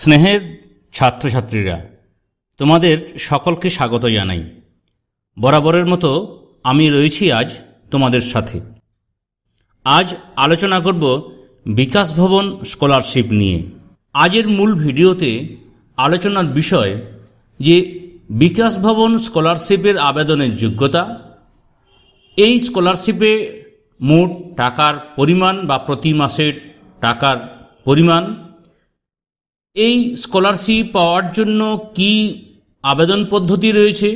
স্নেহের ছাত্রছাত্রীরা তোমাদের সকলকে স্বাগত জানাই বরাবরের মতো আমি রয়েছি আজ তোমাদের সাথে আজ আলোচনা করব বিকাশ ভবন স্কলারশিপ নিয়ে আজের মূল ভিডিওতে আলোচনার বিষয় যে বিকাশ ভবন স্কলারশিপের আবেদনের যোগ্যতা এই স্কলারশিপে মোট টাকার পরিমাণ বা প্রতি মাসের টাকার পরিমাণ এই স্কলারশিপ পাওয়ার জন্য কি আবেদন পদ্ধতি রয়েছে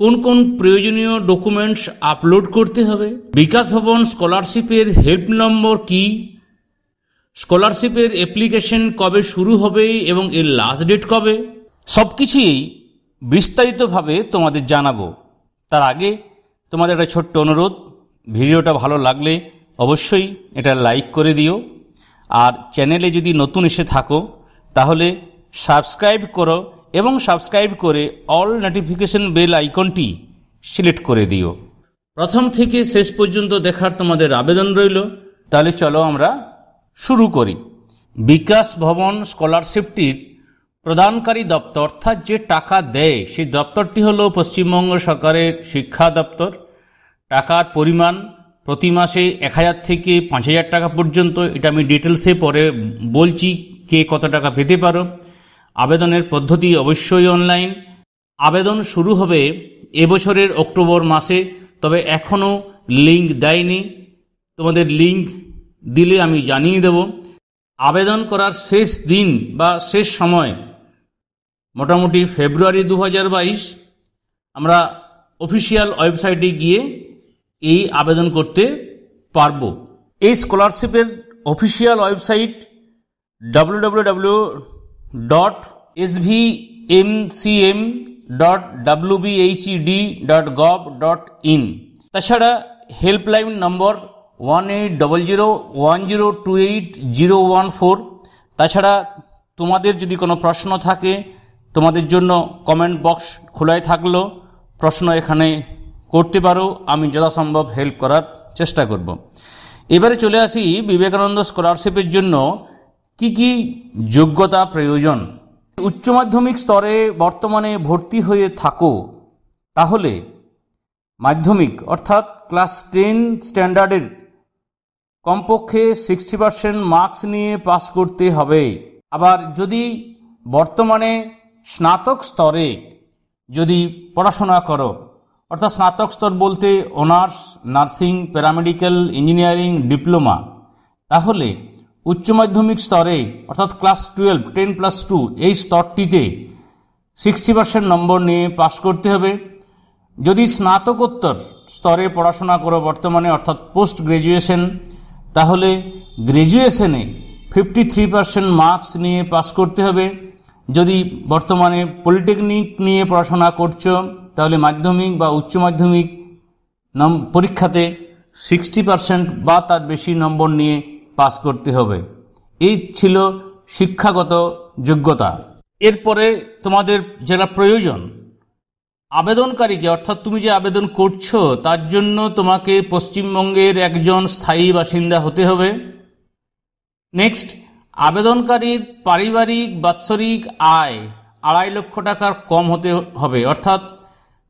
কোন কোন প্রয়োজনীয় ডকুমেন্টস আপলোড করতে হবে বিকাশ ভবন স্কলারশিপের হেল্প নম্বর কি স্কলারশিপের অ্যাপ্লিকেশন কবে শুরু হবে এবং এর লাস্ট ডেট কবে সব কিছুই বিস্তারিতভাবে তোমাদের জানাবো তার আগে তোমাদের একটা ছোট্ট অনুরোধ ভিডিওটা ভালো লাগলে অবশ্যই এটা লাইক করে দিও আর চ্যানেলে যদি নতুন এসে থাকো তাহলে সাবস্ক্রাইব করো এবং সাবস্ক্রাইব করে অল নোটিফিকেশন বেল আইকনটি সিলেক্ট করে দিও প্রথম থেকে শেষ পর্যন্ত দেখার তোমাদের আবেদন রইল তাহলে চলো আমরা শুরু করি বিকাশ ভবন স্কলারশিপটির প্রদানকারী দপ্তর অর্থাৎ যে টাকা দেয় সেই দপ্তরটি হলো পশ্চিমবঙ্গ সরকারের শিক্ষা দপ্তর টাকার পরিমাণ প্রতি মাসে এক হাজার থেকে পাঁচ হাজার টাকা পর্যন্ত এটা আমি ডিটেলসে পরে বলছি কে কত টাকা পেতে পারো আবেদনের পদ্ধতি অবশ্যই অনলাইন আবেদন শুরু হবে এবছরের অক্টোবর মাসে তবে এখনও লিঙ্ক দেয়নি তোমাদের লিঙ্ক দিলে আমি জানিয়ে দেব আবেদন করার শেষ দিন বা শেষ সময় মোটামুটি ফেব্রুয়ারি দু আমরা অফিসিয়াল ওয়েবসাইটে গিয়ে এই আবেদন করতে পারব এই স্কলারশিপের official website W dot S V M C M dot W D dot gov dot in তাছাড়া helpline number one eight double zero one zero two eight zero one four তাছাড়া তোমাদের যদি কোনো প্রশ্ন থাকে তোমাদের জন্য কমেন্ট বক্স খোলাই থাকলো প্রশ্ন এখানে করতে পারো আমি যথাসম্ভব হেল্প করার চেষ্টা করব। এবারে চলে আসি বিবেকানন্দ স্কলারশিপের জন্য কি কি যোগ্যতা প্রয়োজন উচ্চ মাধ্যমিক স্তরে বর্তমানে ভর্তি হয়ে থাকো তাহলে মাধ্যমিক অর্থাৎ ক্লাস টেন স্ট্যান্ডার্ডের কমপক্ষে সিক্সটি পার্সেন্ট মার্কস নিয়ে পাস করতে হবে আবার যদি বর্তমানে স্নাতক স্তরে যদি পড়াশোনা করো অর্থাৎ স্নাতক স্তর বলতে honours nursing paramedical engineering diploma তাহলে উচ্চ মাধ্যমিক স্তরে অর্থাৎ class twelve ten plus two এই স্তরটিতে সিক্সটি পার্সেন্ট নম্বর নিয়ে পাশ করতে হবে যদি স্নাতকোত্তর স্তরে পড়াশোনা করো বর্তমানে অর্থাৎ পোস্ট গ্র্যাজুয়েশন তাহলে গ্র্যাজুয়েশনে ফিফটি থ্রি পার্সেন্ট মার্কস নিয়ে পাস করতে হবে যদি বর্তমানে পলিটেকনিক নিয়ে পড়াশোনা করছো তাহলে মাধ্যমিক বা উচ্চ মাধ্যমিক পরীক্ষাতে সিক্সটি পারসেন্ট বা তার বেশি নম্বর নিয়ে পাস করতে হবে এই ছিল শিক্ষাগত যোগ্যতা এরপরে তোমাদের যেটা প্রয়োজন আবেদনকারীকে অর্থাৎ তুমি যে আবেদন করছো তার জন্য তোমাকে পশ্চিমবঙ্গের একজন স্থায়ী বাসিন্দা হতে হবে নেক্সট আবেদনকারীর পারিবারিক বাৎসরিক আয় আড়াই লক্ষ টাকার কম হতে হবে অর্থাৎ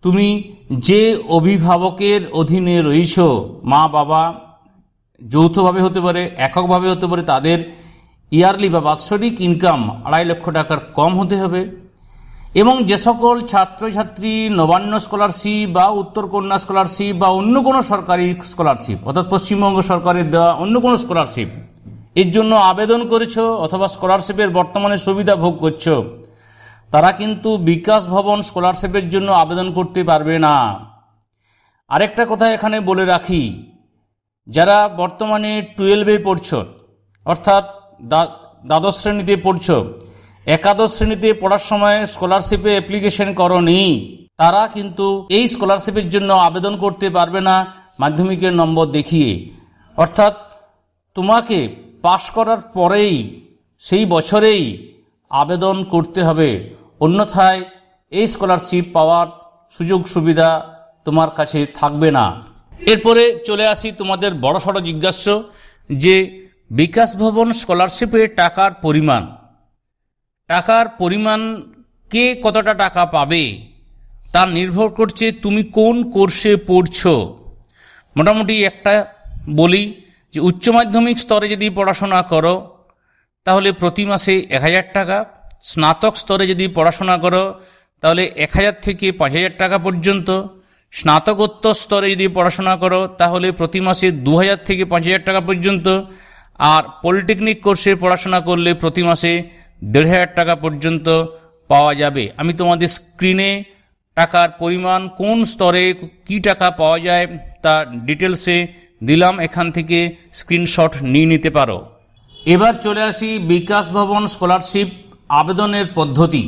তুমি যে অভিভাবকের অধীনে রয়েছ মা বাবা যৌথভাবে হতে পারে এককভাবে হতে পারে তাদের ইয়ারলি বা বাৎসরিক ইনকাম আড়াই লক্ষ টাকার কম হতে হবে এবং যে সকল ছাত্রছাত্রী নবান্ন স্কলারশিপ বা উত্তর কন্যা স্কলারশিপ বা অন্য কোনো সরকারি স্কলারশিপ অর্থাৎ পশ্চিমবঙ্গ সরকারের দেওয়া অন্য কোনো স্কলারশিপ এর জন্য আবেদন করেছ অথবা স্কলারশিপের বর্তমানে সুবিধা ভোগ করছো তারা কিন্তু বিকাশ ভবন স্কলারশিপের জন্য আবেদন করতে পারবে না আরেকটা কথা এখানে বলে রাখি যারা বর্তমানে টুয়েলভে পড়ছ অর্থাৎ দ্বাদশ শ্রেণীতে পড়ছ একাদশ শ্রেণীতে পড়ার সময় স্কলারশিপে অ্যাপ্লিকেশন করনি তারা কিন্তু এই স্কলারশিপের জন্য আবেদন করতে পারবে না মাধ্যমিকের নম্বর দেখিয়ে অর্থাৎ তোমাকে পাশ করার পরেই সেই বছরেই আবেদন করতে হবে অন্যথায় এই স্কলারশিপ পাওয়ার সুযোগ সুবিধা তোমার কাছে থাকবে না এরপরে চলে আসি তোমাদের বড় সড়ো জিজ্ঞাস্য যে বিকাশ ভবন স্কলারশিপে টাকার পরিমাণ টাকার পরিমাণ কে কতটা টাকা পাবে তা নির্ভর করছে তুমি কোন কোর্সে পড়ছ মোটামুটি একটা বলি যে উচ্চ মাধ্যমিক স্তরে যদি পড়াশোনা করো তাহলে প্রতি মাসে এক হাজার টাকা স্নাতক স্তরে যদি পড়াশোনা করো তাহলে এক হাজার থেকে পাঁচ হাজার টাকা পর্যন্ত স্নাতকোত্তর স্তরে যদি পড়াশোনা করো তাহলে প্রতি মাসে দু হাজার থেকে পাঁচ হাজার টাকা পর্যন্ত আর পলিটেকনিক কোর্সে পড়াশোনা করলে প্রতি মাসে দেড় হাজার টাকা পর্যন্ত পাওয়া যাবে আমি তোমাদের স্ক্রিনে টাকার পরিমাণ কোন স্তরে কি টাকা পাওয়া যায় তা ডিটেলসে দিলাম এখান থেকে স্ক্রিনশট নিয়ে নিতে পারো এবার চলে আসি বিকাশ ভবন স্কলারশিপ আবেদনের পদ্ধতি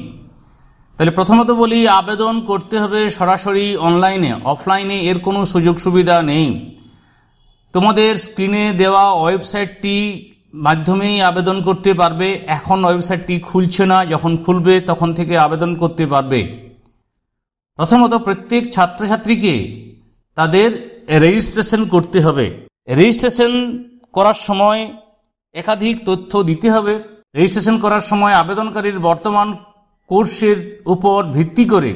তাহলে প্রথমত বলি আবেদন করতে হবে সরাসরি অনলাইনে অফলাইনে এর কোনো সুযোগ সুবিধা নেই তোমাদের স্ক্রিনে দেওয়া ওয়েবসাইটটি মাধ্যমেই আবেদন করতে পারবে এখন ওয়েবসাইটটি খুলছে না যখন খুলবে তখন থেকে আবেদন করতে পারবে প্রথমত প্রত্যেক ছাত্রছাত্রীকে তাদের রেজিস্ট্রেশন করতে হবে রেজিস্ট্রেশন করার সময় একাধিক তথ্য দিতে হবে রেজিস্ট্রেশন করার সময় আবেদনকারীর বর্তমান কোর্সের উপর ভিত্তি করে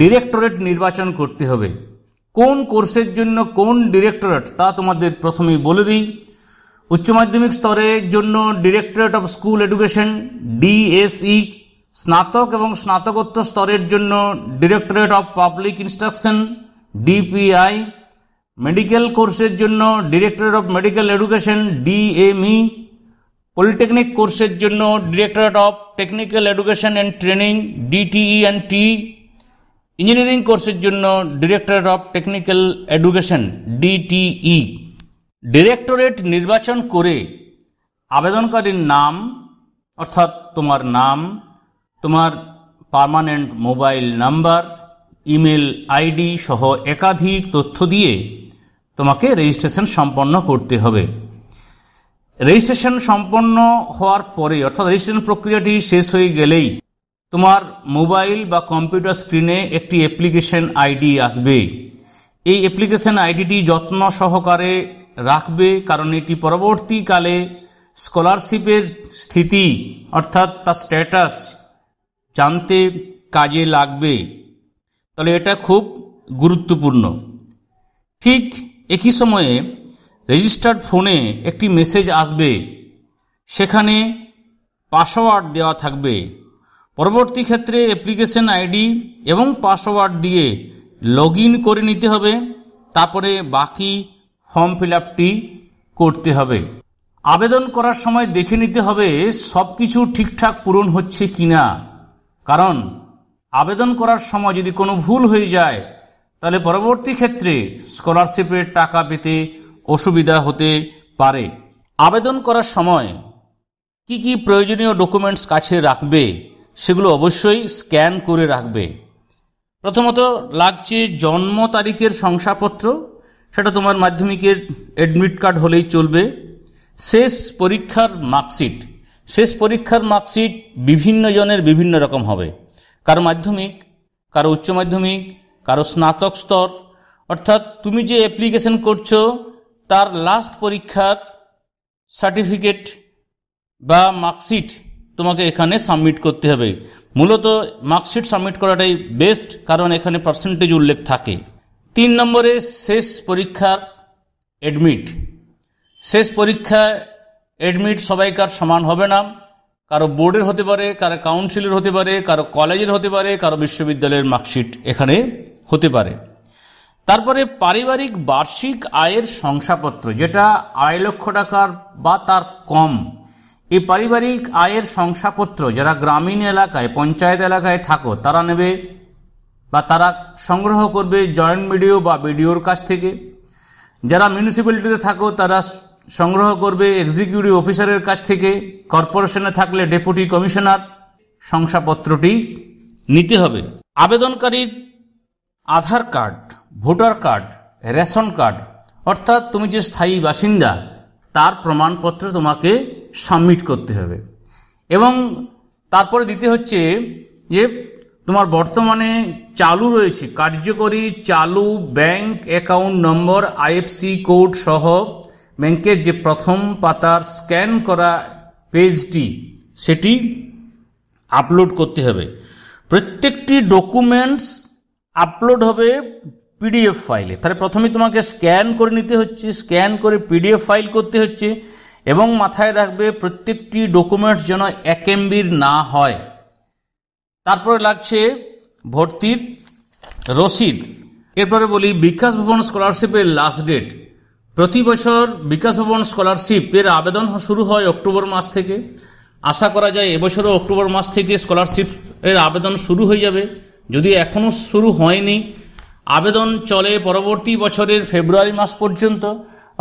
ডিরেক্টরেট নির্বাচন করতে হবে কোন কোর্সের জন্য কোন ডিরেক্টরেট তা তোমাদের প্রথমেই বলে দিই উচ্চ মাধ্যমিক স্তরের জন্য directorate of school education DSE স্নাতক এবং স্নাতকোত্তর স্তরের জন্য directorate of public instruction DPI medical কোর্সের জন্য directorate of medical education DME polytechnic কোর্সের জন্য directorate of technical education and training DTE and T engineering কোর্সের জন্য directorate of technical education DTE directorate নির্বাচন করে আবেদনকারীর নাম অর্থাৎ তোমার নাম তোমার permanent mobile number email ID সহ একাধিক তথ্য দিয়ে তোমাকে রেজিস্ট্রেশন সম্পন্ন করতে হবে রেজিস্ট্রেশন সম্পন্ন হওয়ার পরে অর্থাৎ রেজিস্ট্রেশন প্রক্রিয়াটি শেষ হয়ে গেলেই তোমার মোবাইল বা কম্পিউটার স্ক্রিনে একটি অ্যাপ্লিকেশন আইডি আসবে এই অ্যাপ্লিকেশন আইডিটি যত্ন সহকারে রাখবে কারণ এটি পরবর্তীকালে স্কলারশিপের স্থিতি অর্থাৎ তার স্ট্যাটাস জানতে কাজে লাগবে তাহলে এটা খুব গুরুত্বপূর্ণ ঠিক একই সময়ে রেজিস্টার্ড ফোনে একটি মেসেজ আসবে সেখানে পাসওয়ার্ড দেওয়া থাকবে পরবর্তী ক্ষেত্রে অ্যাপ্লিকেশন আইডি এবং পাসওয়ার্ড দিয়ে লগ করে নিতে হবে তারপরে বাকি ফর্ম ফিল করতে হবে আবেদন করার সময় দেখে নিতে হবে সব কিছু ঠিকঠাক পূরণ হচ্ছে কি না কারণ আবেদন করার সময় যদি কোনো ভুল হয়ে যায় তাহলে পরবর্তী ক্ষেত্রে স্কলারশিপের টাকা পেতে অসুবিধা হতে পারে আবেদন করার সময় কি কি প্রয়োজনীয় ডকুমেন্টস কাছে রাখবে সেগুলো অবশ্যই স্ক্যান করে রাখবে প্রথমত লাগছে জন্ম তারিখের শংসাপত্র সেটা তোমার মাধ্যমিকের অ্যাডমিট কার্ড হলেই চলবে শেষ পরীক্ষার মার্কশিট শেষ পরীক্ষার মার্কশিট বিভিন্ন জনের বিভিন্ন রকম হবে কারো মাধ্যমিক কারো উচ্চ মাধ্যমিক কারো স্নাতক স্তর অর্থাৎ তুমি যে অ্যাপ্লিকেশন করছো তার লাস্ট পরীক্ষার সার্টিফিকেট বা মার্কশিট তোমাকে এখানে সাবমিট করতে হবে মূলত মার্কশিট সাবমিট করাটাই বেস্ট কারণ এখানে পার্সেন্টেজ উল্লেখ থাকে তিন নম্বরে শেষ পরীক্ষার অ্যাডমিট শেষ পরীক্ষা অ্যাডমিট সবাইকার সমান হবে না কারো বোর্ডের হতে পারে কারো কাউন্সিলের হতে পারে কারো কলেজের হতে পারে কারো বিশ্ববিদ্যালয়ের মার্কশিট এখানে হতে পারে তারপরে পারিবারিক বার্ষিক আয়ের শংসাপত্র যেটা আড়াই লক্ষ টাকার বা তার কম এই পারিবারিক আয়ের শংসাপত্র যারা গ্রামীণ এলাকায় পঞ্চায়েত এলাকায় থাকো তারা নেবে বা তারা সংগ্রহ করবে জয়েন্ট মিডিও বা বিডিওর কাছ থেকে যারা মিউনিসিপ্যালিটিতে থাকো তারা সংগ্রহ করবে এক্সিকিউটিভ অফিসারের কাছ থেকে কর্পোরেশনে থাকলে ডেপুটি কমিশনার শংসাপত্রটি নিতে হবে আবেদনকারীর Aadhaar card voter card ration card অর্থাৎ তুমি যে স্থায়ী বাসিন্দা তার প্রমাণপত্র তোমাকে সাবমিট করতে হবে এবং তারপরে দিতে হচ্ছে যে তোমার বর্তমানে চালু রয়েছে কার্যকরী চালু bank account number IFSC code সহ ব্যাংকের যে প্রথম পাতার স্ক্যান করা পেজটি সেটি আপলোড করতে হবে প্রত্যেকটি ডকুমেন্টস আপলোড হবে পিডিএফ ফাইলে তাহলে প্রথমে তোমাকে স্ক্যান করে নিতে হচ্ছে স্ক্যান করে পিডিএফ ফাইল করতে হচ্ছে এবং মাথায় রাখবে প্রত্যেকটি ডকুমেন্টস যেন এক এমবির না হয় তারপরে লাগছে ভর্তির রসিদ এরপরে বলি বিকাশ ভবন স্কলারশিপের লাস্ট ডেট প্রতি বছর বিকাশ ভবন স্কলারশিপের আবেদন শুরু হয় অক্টোবর মাস থেকে আশা করা যায় এবছরও অক্টোবর মাস থেকে স্কলারশিপের আবেদন শুরু হয়ে যাবে যদি এখনও শুরু হয়নি আবেদন চলে পরবর্তী বছরের ফেব্রুয়ারি মাস পর্যন্ত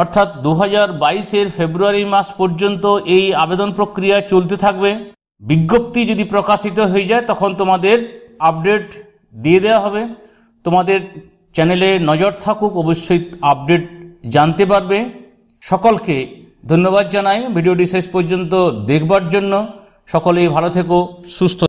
অর্থাৎ দু হাজার বাইশের ফেব্রুয়ারি মাস পর্যন্ত এই আবেদন প্রক্রিয়া চলতে থাকবে বিজ্ঞপ্তি যদি প্রকাশিত হয়ে যায় তখন তোমাদের আপডেট দিয়ে দেওয়া হবে তোমাদের চ্যানেলে নজর থাকুক অবশ্যই আপডেট জানতে পারবে সকলকে ধন্যবাদ জানাই ভিডিওটি শেষ পর্যন্ত দেখবার জন্য সকলেই ভালো থেকো সুস্থ